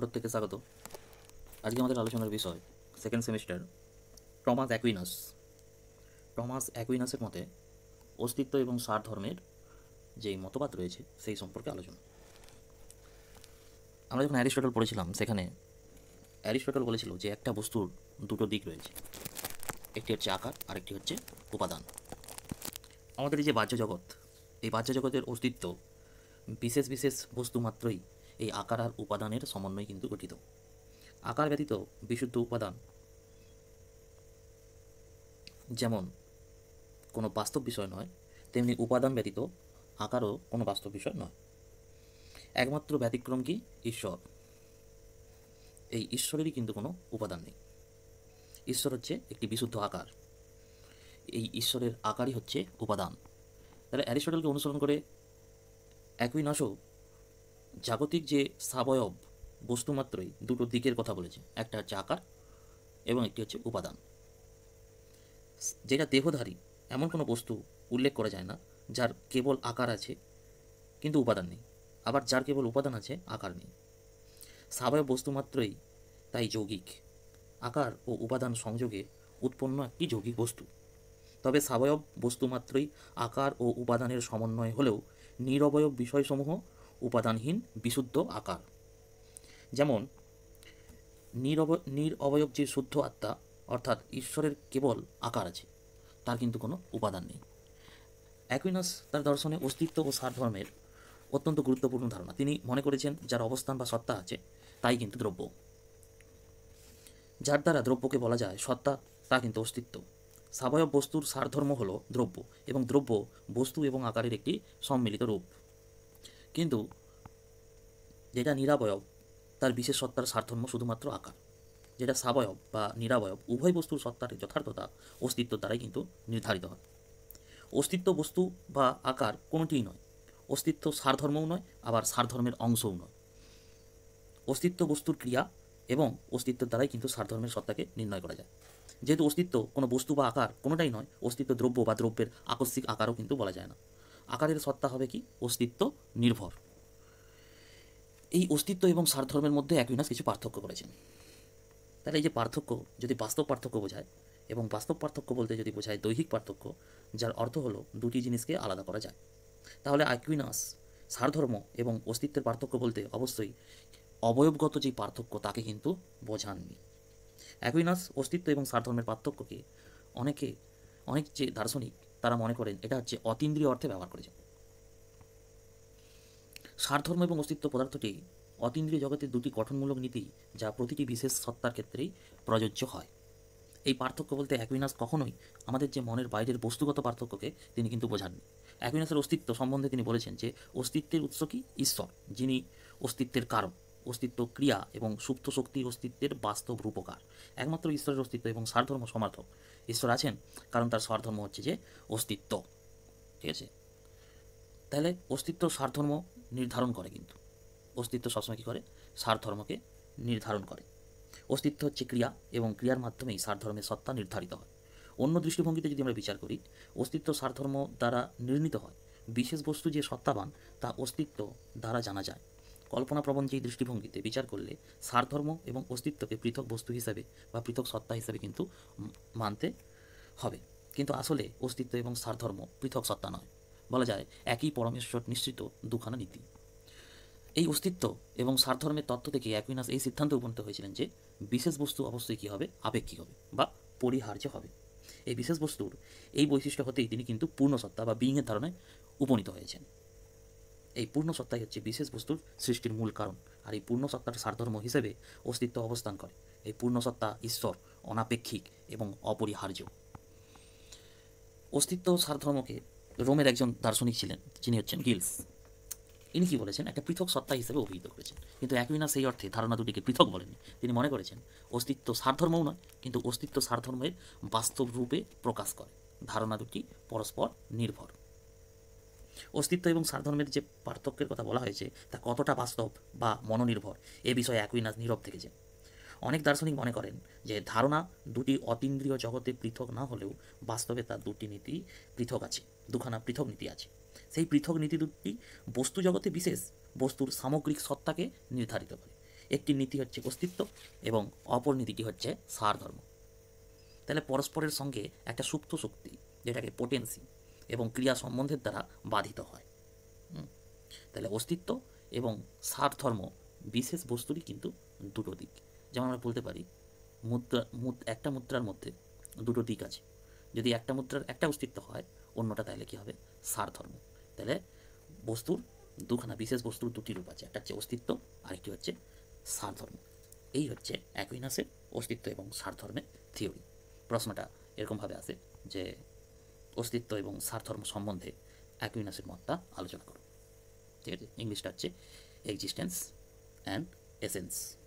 প্রত্যেককে স্বাগত আজকে আমাদের আলোচনার বিষয় second semester Thomas Aquinas Thomas অ্যাকুইনাসের মতে অস্তিত্ব এবং সার ধর্মের যেই মতবাদ রয়েছে সেই সম্পর্কে আলোচনা আমরা যখন অ্যারিস্টটল পড়েছিলাম সেখানে অ্যারিস্টটল বলেছিল যে একটা বস্তুর দুটো দিক রয়েছে একটি হচ্ছে আকার আরেকটি হচ্ছে উপাদান আমাদের এই যে বাহ্য জগৎ এই বাহ্য জগতের অস্তিত্ব বিশেষ বিশেষ বস্তু মাত্রই এই আকার আর উপাদানের সমন্বয় কিন্তু গঠিত আকার ব্যতীত বিশুদ্ধ উপাদান যেমন কোনো বাস্তব বিষয় নয় তেমনি উপাদান ব্যতীত আকারও কোনো বাস্তব বিষয় নয় একমাত্র ব্যতিক্রম কি ঈশ্বর এই ঈশ্বরেরই কিন্তু কোনো উপাদান নেই ঈশ্বর হচ্ছে একটি বিশুদ্ধ আকার এই ঈশ্বরের আকারই হচ্ছে উপাদান তাহলে অ্যারিস্টটলকে অনুসরণ করে একই নশো জাগতিক যে সাবয়ব বস্তুমাত্রই দুটো দিকের কথা বলেছে একটা হচ্ছে আকার এবং একটি হচ্ছে উপাদান যেটা দেহধারী এমন কোনো বস্তু উল্লেখ করা যায় না যার কেবল আকার আছে কিন্তু উপাদান নেই আবার যার কেবল উপাদান আছে আকার নেই সাবয়ব বস্তুমাত্রই তাই যৌগিক আকার ও উপাদান সংযোগে উৎপন্ন একটি যৌগিক বস্তু তবে সাবয়ব বস্তুমাত্রই আকার ও উপাদানের সমন্বয় হলেও নিরবয়ব বিষয়সমূহ উপাদানহীন বিশুদ্ধ আকার যেমন নিরব নিরবয়ব যে শুদ্ধ আত্মা অর্থাৎ ঈশ্বরের কেবল আকার আছে তার কিন্তু কোনো উপাদান নেই অ্যাকুইনাস তার দর্শনে অস্তিত্ব ও সারধর্মের অত্যন্ত গুরুত্বপূর্ণ ধারণা তিনি মনে করেছেন যার অবস্থান বা সত্তা আছে তাই কিন্তু দ্রব্য যার দ্বারা দ্রব্যকে বলা যায় সত্তা তা কিন্তু অস্তিত্ব সাবয়ব বস্তুর সারধর্ম হল দ্রব্য এবং দ্রব্য বস্তু এবং আকারের একটি সম্মিলিত রূপ কিন্তু যেটা নিরাবয়ব তার বিশেষ সত্তার সারধর্ম শুধুমাত্র আকার যেটা সাবয়ব বা নিরাবয়ব উভয় বস্তুর সত্তার যথার্থতা অস্তিত্ব দ্বারাই কিন্তু নির্ধারিত হয় অস্তিত্ব বস্তু বা আকার কোনোটিই নয় অস্তিত্ব সারধর্মও নয় আবার সারধর্মের অংশও নয় অস্তিত্ব বস্তুর ক্রিয়া এবং অস্তিত্ব দ্বারাই কিন্তু সারধর্মের সত্তাকে নির্ণয় করা যায় যেহেতু অস্তিত্ব কোনো বস্তু বা আকার কোনোটাই নয় অস্তিত্ব দ্রব্য বা দ্রব্যের আকস্মিক আকারও কিন্তু বলা যায় না আকারের সত্তা হবে কি অস্তিত্ব নির্ভর এই অস্তিত্ব এবং সারধর্মের মধ্যে অ্যাকুইনাস কিছু পার্থক্য করেছেন তাহলে এই যে পার্থক্য যদি বাস্তব পার্থক্য বোঝায় এবং বাস্তব পার্থক্য বলতে যদি বোঝায় দৈহিক পার্থক্য যার অর্থ হলো দুটি জিনিসকে আলাদা করা যায় তাহলে অ্যাকুইনাস সারধর্ম এবং অস্তিত্বের পার্থক্য বলতে অবশ্যই অবয়বগত যে পার্থক্য তাকে কিন্তু বোঝাননি অ্যাকুইনাস অস্তিত্ব এবং সারধর্মের পার্থক্যকে অনেকে অনেক যে দার্শনিক তারা মনে করেন এটা হচ্ছে অতীন্দ্রিয় অর্থে ব্যবহার করেছেন সারধর্ম এবং অস্তিত্ব পদার্থটি অতীন্দ্রিয় জগতের দুটি গঠনমূলক নীতি যা প্রতিটি বিশেষ সত্তার ক্ষেত্রেই প্রযোজ্য হয় এই পার্থক্য বলতে অ্যাকুইনাস কখনোই আমাদের যে মনের বাইরের বস্তুগত পার্থক্যকে তিনি কিন্তু বোঝাননি অ্যাকুইনাসের অস্তিত্ব সম্বন্ধে তিনি বলেছেন যে অস্তিত্বের উৎস কি ঈশ্বর যিনি অস্তিত্বের কারণ অস্তিত্ব ক্রিয়া এবং সুপ্ত শক্তির অস্তিত্বের বাস্তব রূপকার একমাত্র ঈশ্বরের অস্তিত্ব এবং সারধর্ম সমার্থক ঈশ্বর আছেন কারণ তার সারধর্ম হচ্ছে যে অস্তিত্ব ঠিক আছে তাহলে অস্তিত্ব সারধর্ম নির্ধারণ করে কিন্তু অস্তিত্ব সবসময় কী করে সারধর্মকে নির্ধারণ করে অস্তিত্ব হচ্ছে ক্রিয়া এবং ক্রিয়ার মাধ্যমেই সারধর্মের সত্তা নির্ধারিত হয় অন্য দৃষ্টিভঙ্গিতে যদি আমরা বিচার করি অস্তিত্ব সারধর্ম দ্বারা নির্ণীত হয় বিশেষ বস্তু যে সত্তাবান তা অস্তিত্ব দ্বারা জানা যায় কল্পনাপ্রবণ যেই দৃষ্টিভঙ্গিতে বিচার করলে সারধর্ম এবং অস্তিত্বকে পৃথক বস্তু হিসাবে বা পৃথক সত্তা হিসাবে কিন্তু মানতে হবে কিন্তু আসলে অস্তিত্ব এবং সারধর্ম পৃথক সত্তা নয় বলা যায় একই পরমেশ্বর নিশ্চিত দুখানা নীতি এই অস্তিত্ব এবং সারধর্মের তত্ত্ব থেকে অ্যাকুইনাস এই সিদ্ধান্তে উপনীত হয়েছিলেন যে বিশেষ বস্তু অবশ্যই কী হবে আপেক্ষিক হবে বা পরিহার্য হবে এই বিশেষ বস্তুর এই বৈশিষ্ট্য হতেই তিনি কিন্তু পূর্ণ সত্তা বা বিইংয়ের ধারণায় উপনীত হয়েছেন এই পূর্ণ সত্তাই হচ্ছে বিশেষ বস্তুর সৃষ্টির মূল কারণ আর এই পূর্ণ সত্তার সারধর্ম হিসেবে অস্তিত্ব অবস্থান করে এই পূর্ণ সত্তা ঈশ্বর অনাপেক্ষিক এবং অপরিহার্য অস্তিত্ব সারধর্মকে রোমের একজন দার্শনিক ছিলেন যিনি হচ্ছেন গিলস ইনি কি বলেছেন একটা পৃথক সত্তা হিসেবে অভিহিত করেছেন কিন্তু না সেই অর্থে ধারণা দুটিকে পৃথক বলেননি তিনি মনে করেছেন অস্তিত্ব সারধর্মও নয় কিন্তু অস্তিত্ব সারধর্মের বাস্তব রূপে প্রকাশ করে ধারণা দুটি পরস্পর নির্ভর অস্তিত্ব এবং সারধর্মের যে পার্থক্যের কথা বলা হয়েছে তা কতটা বাস্তব বা মনোনির্ভর এ বিষয়ে অ্যাকুইনাস নীরব থেকেছে অনেক দার্শনিক মনে করেন যে ধারণা দুটি অতীন্দ্রিয় জগতে পৃথক না হলেও বাস্তবে তার দুটি নীতি পৃথক আছে দুখানা পৃথক নীতি আছে সেই পৃথক নীতি দুটি বস্তু জগতে বিশেষ বস্তুর সামগ্রিক সত্তাকে নির্ধারিত করে একটি নীতি হচ্ছে অস্তিত্ব এবং অপর নীতিটি হচ্ছে সারধর্ম তাহলে পরস্পরের সঙ্গে একটা সুপ্ত শক্তি যেটাকে পোটেন্সি এবং ক্রিয়া সম্বন্ধের দ্বারা বাধিত হয় তাহলে অস্তিত্ব এবং সারধর্ম বিশেষ বস্তুরই কিন্তু দুটো দিক যেমন আমরা বলতে পারি মুদ্রা একটা মুদ্রার মধ্যে দুটো দিক আছে যদি একটা মুদ্রার একটা অস্তিত্ব হয় অন্যটা তাহলে কী হবে সারধর্ম তাহলে বস্তুর দুখানা বিশেষ বস্তুর দুটি রূপ আছে একটা হচ্ছে অস্তিত্ব আরেকটি হচ্ছে সারধর্ম এই হচ্ছে নাসের অস্তিত্ব এবং সারধর্মের থিওরি প্রশ্নটা এরকমভাবে আসে যে অস্তিত্ব এবং সারধর্ম সম্বন্ধে অ্যাকুইনাসের মতটা আলোচনা করুন ঠিক আছে ইংলিশটা হচ্ছে এক্সিস্টেন্স অ্যান্ড এসেন্স